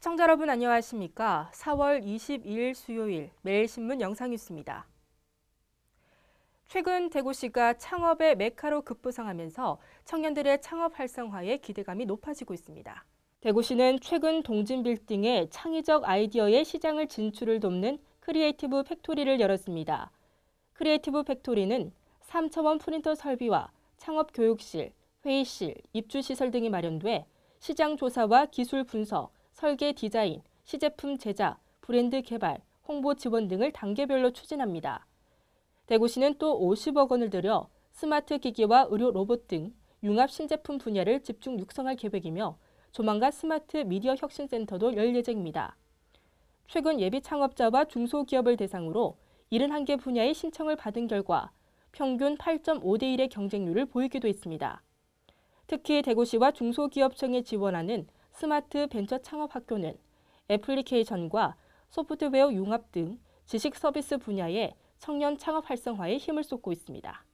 시청자 여러분 안녕하십니까? 4월 22일 수요일 매일신문 영상뉴스입니다. 최근 대구시가 창업의 메카로 급부상하면서 청년들의 창업 활성화에 기대감이 높아지고 있습니다. 대구시는 최근 동진 빌딩에 창의적 아이디어의 시장을 진출을 돕는 크리에이티브 팩토리를 열었습니다. 크리에이티브 팩토리는 3차원 프린터 설비와 창업 교육실, 회의실, 입주시설 등이 마련돼 시장 조사와 기술 분석, 설계 디자인, 시제품 제작, 브랜드 개발, 홍보 지원 등을 단계별로 추진합니다. 대구시는 또 50억 원을 들여 스마트 기기와 의료 로봇 등 융합 신제품 분야를 집중 육성할 계획이며 조만간 스마트 미디어 혁신센터도 열 예정입니다. 최근 예비 창업자와 중소기업을 대상으로 71개 분야의 신청을 받은 결과 평균 8.5대 1의 경쟁률을 보이기도 했습니다. 특히 대구시와 중소기업청에 지원하는 스마트 벤처 창업 학교는 애플리케이션과 소프트웨어 융합 등 지식 서비스 분야에 청년 창업 활성화에 힘을 쏟고 있습니다.